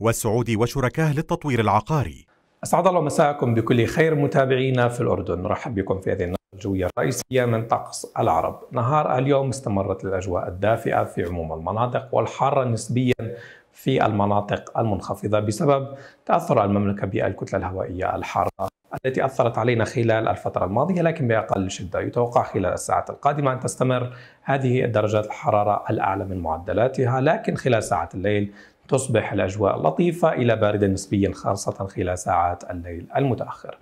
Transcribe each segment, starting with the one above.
والسعودي وشركاه للتطوير العقاري أسعد الله مساءكم بكل خير متابعينا في الأردن نرحب بكم في هذه الجوية الرئيسية من طقس العرب نهار اليوم استمرت الأجواء الدافئة في عموم المناطق والحارة نسبيا في المناطق المنخفضة بسبب تأثر المملكة بالكتلة الهوائية الحارة التي أثرت علينا خلال الفترة الماضية لكن بأقل شدة يتوقع خلال الساعات القادمة أن تستمر هذه درجات الحرارة الأعلى من معدلاتها لكن خلال ساعات الليل تصبح الأجواء لطيفة إلى باردة نسبيا خاصة خلال ساعات الليل المتأخر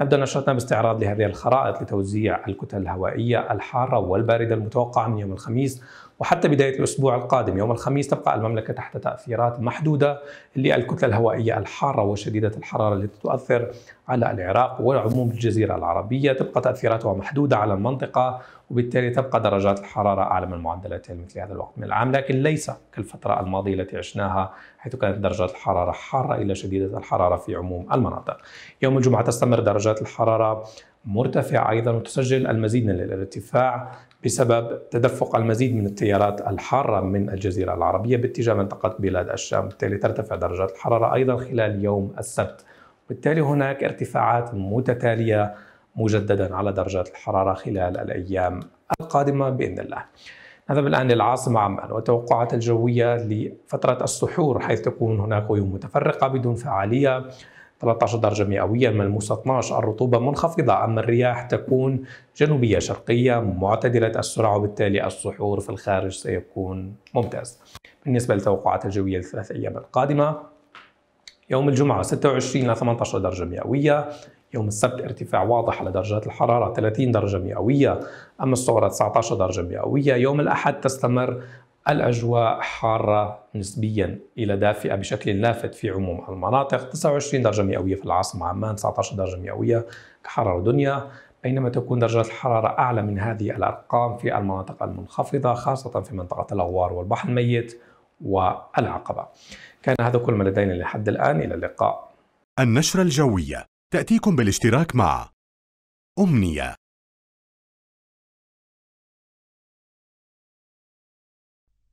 نبدأ نشرتنا باستعراض لهذه الخرائط لتوزيع الكتل الهوائية الحارة والباردة المتوقعة من يوم الخميس وحتى بداية الأسبوع القادم يوم الخميس تبقى المملكة تحت تأثيرات محدودة للكتلة الهوائية الحارة وشديدة الحرارة التي تؤثر على العراق وعموم الجزيرة العربية تبقى تأثيراتها محدودة على المنطقة وبالتالي تبقى درجات الحرارة أعلى من معدلاتها مثل هذا الوقت من العام لكن ليس كالفترة الماضية التي عشناها حيث كانت درجات الحرارة حارة إلى شديدة الحرارة في عموم المناطق يوم الجمعة تستمر درجات الحرارة مرتفع ايضا وتسجل المزيد من الارتفاع بسبب تدفق المزيد من التيارات الحاره من الجزيره العربيه باتجاه منطقه بلاد الشام، بالتالي ترتفع درجات الحراره ايضا خلال يوم السبت. بالتالي هناك ارتفاعات متتاليه مجددا على درجات الحراره خلال الايام القادمه باذن الله. نذهب الآن للعاصمة عمان والتوقعات الجوية لفترة السحور حيث تكون هناك غيوم متفرقة بدون فعالية 13 درجة مئوية ملموسة 12 الرطوبة منخفضة أما الرياح تكون جنوبية شرقية معتدلة السرعة وبالتالي السحور في الخارج سيكون ممتاز بالنسبة للتوقعات الجوية للثلاث أيام القادمة يوم الجمعة 26 إلى 18 درجة مئوية يوم السبت ارتفاع واضح على درجات الحرارة 30 درجة مئوية أما الصغرى 19 درجة مئوية يوم الأحد تستمر الأجواء حارة نسبيا إلى دافئة بشكل لافت في عموم المناطق 29 درجة مئوية في العاصمة عمان 19 درجة مئوية كحرارة دنيا بينما تكون درجات الحرارة أعلى من هذه الأرقام في المناطق المنخفضة خاصة في منطقة الأغوار والبحر الميت والعقبة كان هذا كل ما لدينا لحد الآن إلى اللقاء النشرة الجوية تأتيكم بالاشتراك مع أمنية